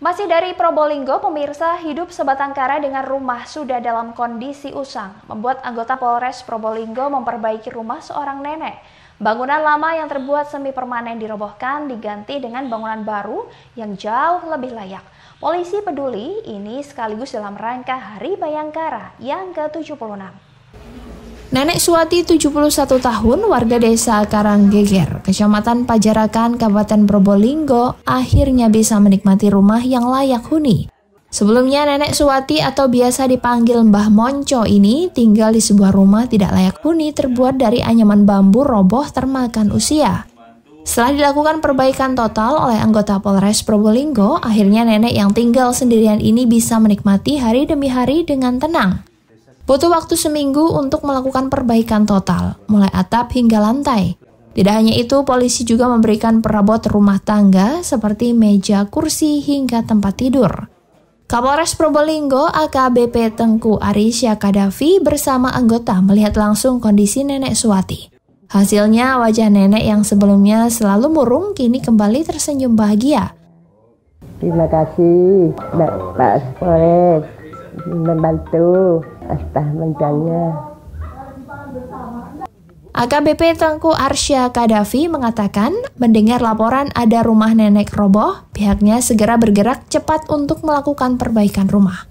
Masih dari Probolinggo, pemirsa hidup sebatang kara dengan rumah sudah dalam kondisi usang, membuat anggota Polres Probolinggo memperbaiki rumah seorang nenek. Bangunan lama yang terbuat semi permanen dirobohkan diganti dengan bangunan baru yang jauh lebih layak. Polisi peduli ini sekaligus dalam rangka Hari Bayangkara yang ke-76. Nenek Suwati 71 tahun warga desa Karanggeger, Kecamatan Pajarakan, Kabupaten Probolinggo akhirnya bisa menikmati rumah yang layak huni. Sebelumnya Nenek Suwati atau biasa dipanggil Mbah Monco ini tinggal di sebuah rumah tidak layak huni terbuat dari anyaman bambu roboh termakan usia. Setelah dilakukan perbaikan total oleh anggota Polres Probolinggo, akhirnya nenek yang tinggal sendirian ini bisa menikmati hari demi hari dengan tenang. Butuh waktu seminggu untuk melakukan perbaikan total, mulai atap hingga lantai. Tidak hanya itu, polisi juga memberikan perabot rumah tangga seperti meja, kursi, hingga tempat tidur. Kapolres Probolinggo AKBP Tengku Arisya Kadafi bersama anggota melihat langsung kondisi nenek Suwati. Hasilnya wajah nenek yang sebelumnya selalu murung kini kembali tersenyum bahagia. Terima kasih Pak Polres membantu Astah AKBP Tengku Arsya Kadafi mengatakan, mendengar laporan ada rumah nenek roboh, pihaknya segera bergerak cepat untuk melakukan perbaikan rumah.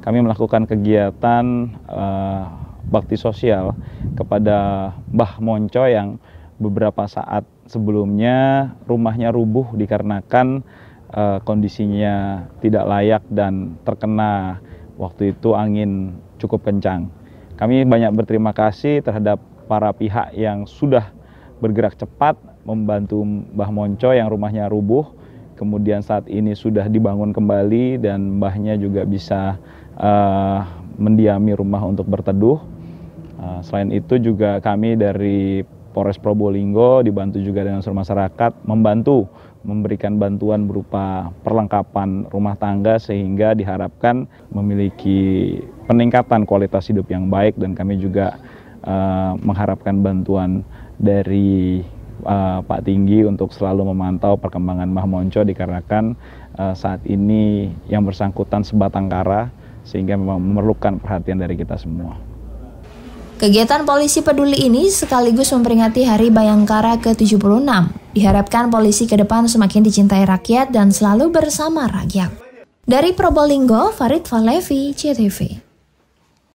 Kami melakukan kegiatan uh, bakti sosial kepada Mbah Monco yang beberapa saat sebelumnya rumahnya rubuh dikarenakan uh, kondisinya tidak layak dan terkena Waktu itu angin cukup kencang. Kami banyak berterima kasih terhadap para pihak yang sudah bergerak cepat membantu Mbah Monco yang rumahnya rubuh. Kemudian saat ini sudah dibangun kembali dan mbahnya juga bisa uh, mendiami rumah untuk berteduh. Uh, selain itu juga kami dari Polres Probolinggo dibantu juga dengan seluruh masyarakat membantu memberikan bantuan berupa perlengkapan rumah tangga sehingga diharapkan memiliki peningkatan kualitas hidup yang baik dan kami juga uh, mengharapkan bantuan dari uh, Pak Tinggi untuk selalu memantau perkembangan Mbah Monco dikarenakan uh, saat ini yang bersangkutan sebatang kara sehingga memang memerlukan perhatian dari kita semua. Kegiatan polisi peduli ini sekaligus memperingati Hari Bayangkara ke-76 Diharapkan polisi ke depan semakin dicintai rakyat dan selalu bersama rakyat. Dari Probolinggo, Farid Valevi, CTV.